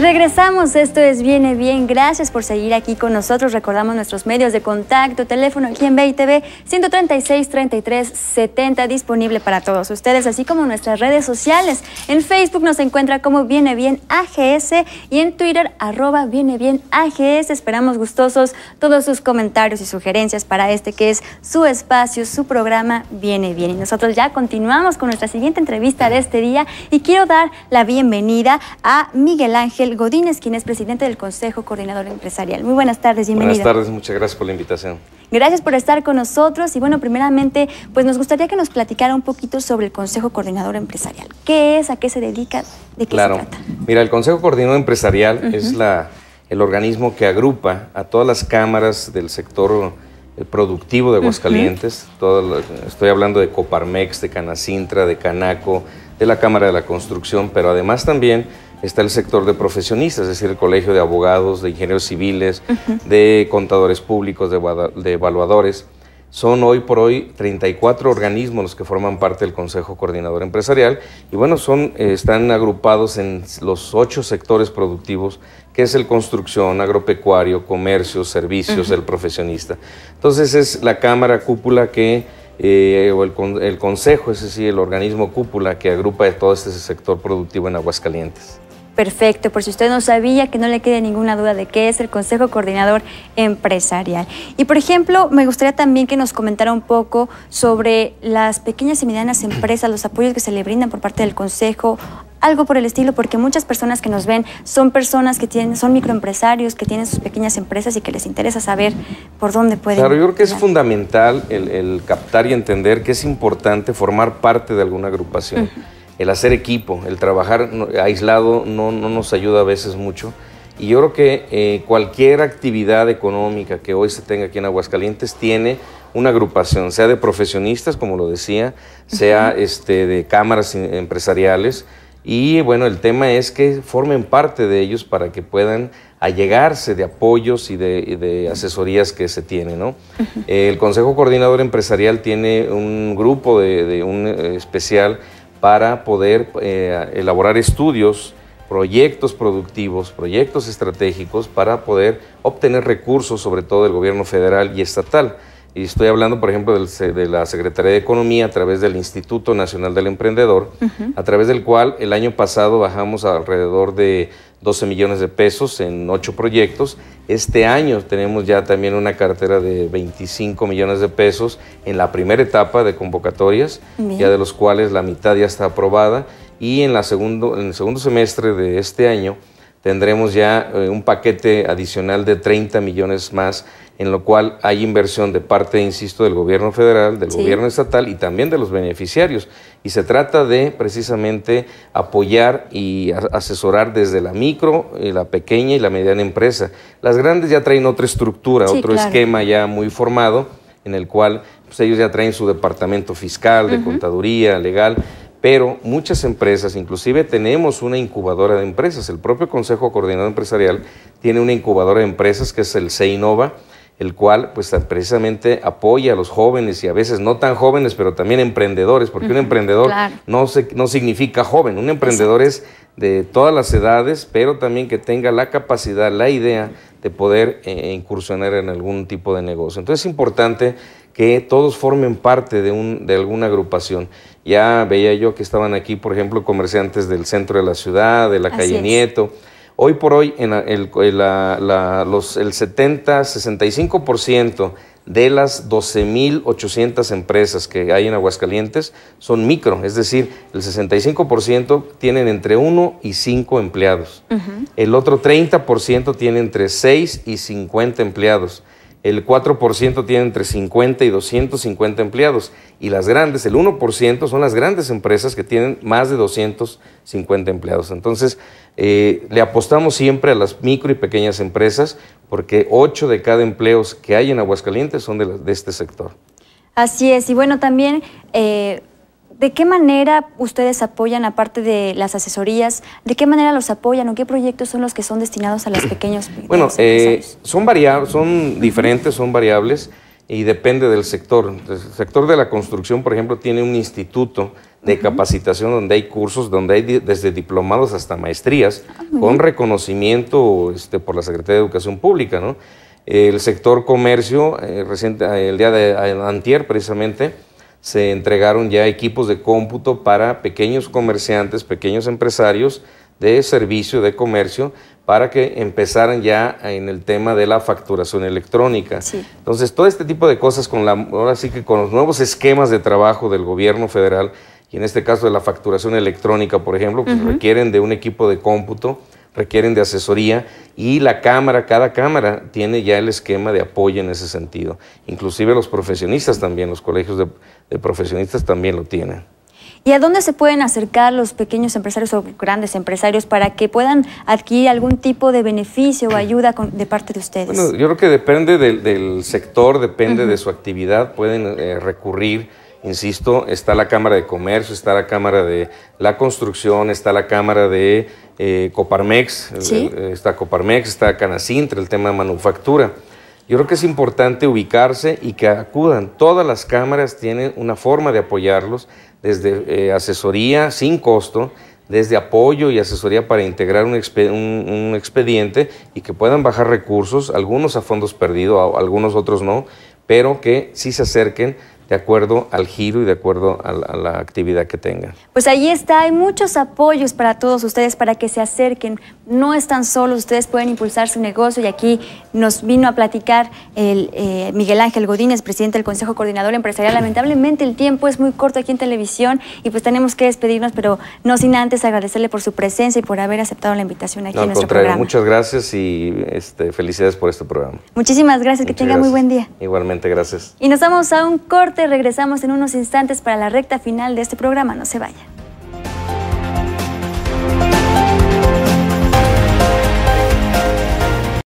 regresamos, esto es Viene Bien, gracias por seguir aquí con nosotros, recordamos nuestros medios de contacto, teléfono aquí en BITV 136 33 70 disponible para todos ustedes, así como nuestras redes sociales. En Facebook nos encuentra como Viene Bien AGS y en Twitter arroba Viene Bien AGS. Esperamos gustosos todos sus comentarios y sugerencias para este que es su espacio, su programa Viene Bien. Y nosotros ya continuamos con nuestra siguiente entrevista de este día y quiero dar la bienvenida a Miguel Ángel Godínez, quien es presidente del Consejo Coordinador Empresarial. Muy buenas tardes, bienvenido. Buenas tardes, muchas gracias por la invitación. Gracias por estar con nosotros y bueno, primeramente, pues nos gustaría que nos platicara un poquito sobre el Consejo Coordinador Empresarial. ¿Qué es? ¿A qué se dedica? ¿De qué se trata? Mira, el Consejo Coordinador Empresarial es la, el organismo que agrupa a todas las cámaras del sector eh, productivo de Aguascalientes. estoy hablando de Coparmex, de Canacintra, de Canaco, de la Cámara de la Construcción, pero además también está el sector de profesionistas, es decir, el Colegio de Abogados, de Ingenieros Civiles, de Contadores Públicos, de, Evaluadores. Son hoy por hoy 34 organismos los que forman parte del Consejo Coordinador Empresarial y bueno, son, eh, están agrupados en los ocho sectores productivos que es el construcción, agropecuario, comercio, servicios, el profesionista. Entonces es la Cámara Cúpula que eh, o el, el, Consejo, es decir, el organismo cúpula que agrupa todo este sector productivo en Aguascalientes. Perfecto, por si usted no sabía, que no le quede ninguna duda de qué es el Consejo Coordinador Empresarial. Y por ejemplo, me gustaría también que nos comentara un poco sobre las pequeñas y medianas empresas, los apoyos que se le brindan por parte del Consejo, algo por el estilo, porque muchas personas que nos ven son personas que tienen, son microempresarios, que tienen sus pequeñas empresas y que les interesa saber por dónde pueden. Claro, yo creo que es fundamental el, captar y entender que es importante formar parte de alguna agrupación el hacer equipo, el trabajar aislado no, nos ayuda a veces mucho. Y yo creo que eh, cualquier actividad económica que hoy se tenga aquí en Aguascalientes tiene una agrupación, sea de profesionistas, como lo decía, sea este, de cámaras em, empresariales. Y bueno, el tema es que formen parte de ellos para que puedan allegarse de apoyos y de, asesorías que se tienen. El Consejo Coordinador Empresarial tiene un grupo de, un eh, especial para poder eh, elaborar estudios, proyectos productivos, proyectos estratégicos para poder obtener recursos, sobre todo del gobierno federal y estatal. Y estoy hablando, por ejemplo, de la Secretaría de Economía a través del Instituto Nacional del Emprendedor, a través del cual el año pasado bajamos alrededor de 12 millones de pesos en 8 proyectos. Este año tenemos ya también una cartera de 25 millones de pesos en la primera etapa de convocatorias, ya de los cuales la mitad ya está aprobada y en, en el segundo semestre de este año tendremos ya eh, un paquete adicional de 30 millones más en lo cual hay inversión de parte, insisto, del gobierno federal, del gobierno estatal y también de los beneficiarios. Y se trata de precisamente apoyar y asesorar desde la micro, eh, la pequeña y la mediana empresa. Las grandes ya traen otra estructura, otro esquema ya muy formado, en el cual pues, ellos ya traen su departamento fiscal, de contaduría, legal pero muchas empresas, inclusive tenemos una incubadora de empresas, el propio Consejo Coordinador Empresarial tiene una incubadora de empresas que es el CEINOVA, el cual pues precisamente apoya a los jóvenes y a veces no tan jóvenes, pero también emprendedores, porque un emprendedor no, no significa joven, un emprendedor es de todas las edades, pero también que tenga la capacidad, la idea de poder eh, incursionar en algún tipo de negocio. Entonces es importante que todos formen parte de, un, de alguna agrupación. Ya veía yo que estaban aquí, por ejemplo, comerciantes del centro de la ciudad, de la calle Nieto Hoy por hoy, el, 70-65% eh, de las 12.800 empresas que hay en Aguascalientes son micro, es decir, el 65% tienen entre 1 y 5 empleados. El otro 30% tiene entre 6 y 50 empleados el 4% tiene entre 50 y 250 empleados y las grandes, el 1% son las grandes empresas que tienen más de 250 empleados. Entonces, eh, le apostamos siempre a las micro y pequeñas empresas porque 8 de cada empleos que hay en Aguascalientes son de, este sector. Así es, y bueno, también eh, ¿De qué manera ustedes apoyan, aparte de las asesorías, de qué manera los apoyan o qué proyectos son los que son destinados a los pequeños? bueno, eh, son, son diferentes, son variables y depende del sector. El sector de la construcción, por ejemplo, tiene un instituto de capacitación donde hay cursos, donde hay desde diplomados hasta maestrías, ah, con reconocimiento este, por la Secretaría de Educación Pública. ¿no? El sector comercio, eh, reciente, el día de antier precisamente, se entregaron ya equipos de cómputo para pequeños comerciantes, pequeños empresarios de servicio, de comercio, para que empezaran ya en el tema de la facturación electrónica. Entonces, todo este tipo de cosas con ahora sí que con los nuevos esquemas de trabajo del gobierno federal, y en este caso de la facturación electrónica, por ejemplo, que requieren de un equipo de cómputo, requieren de asesoría y la cámara, cada cámara tiene ya el esquema de apoyo en ese sentido. Inclusive los profesionistas también, los colegios de, profesionistas también lo tienen. ¿Y a dónde se pueden acercar los pequeños empresarios o grandes empresarios para que puedan adquirir algún tipo de beneficio o ayuda de parte de ustedes? yo creo que depende del, sector, depende de su actividad, pueden eh, recurrir Insisto, está la Cámara de Comercio, está la Cámara de la Construcción, está la Cámara de eh, Coparmex, eh, está Coparmex, está Canacintra, el tema de manufactura. Yo creo que es importante ubicarse y que acudan. Todas las cámaras tienen una forma de apoyarlos, desde eh, asesoría sin costo, desde apoyo y asesoría para integrar un, un, expediente y que puedan bajar recursos, algunos a fondos perdidos, algunos otros no, pero que sí se acerquen de acuerdo al giro y de acuerdo a la, actividad que tenga. Pues ahí está, hay muchos apoyos para todos ustedes para que se acerquen. No están solos, ustedes pueden impulsar su negocio y aquí nos vino a platicar el, eh, Miguel Ángel Godínez, presidente del Consejo Coordinador Empresarial. Lamentablemente el tiempo es muy corto aquí en televisión y pues tenemos que despedirnos, pero no sin antes agradecerle por su presencia y por haber aceptado la invitación aquí en nuestro programa. Muchas gracias y este, felicidades por este programa. Muchísimas gracias, que tenga muy buen día. Igualmente, gracias. Y nos vamos a un corte regresamos en unos instantes para la recta final de este programa, no se vaya.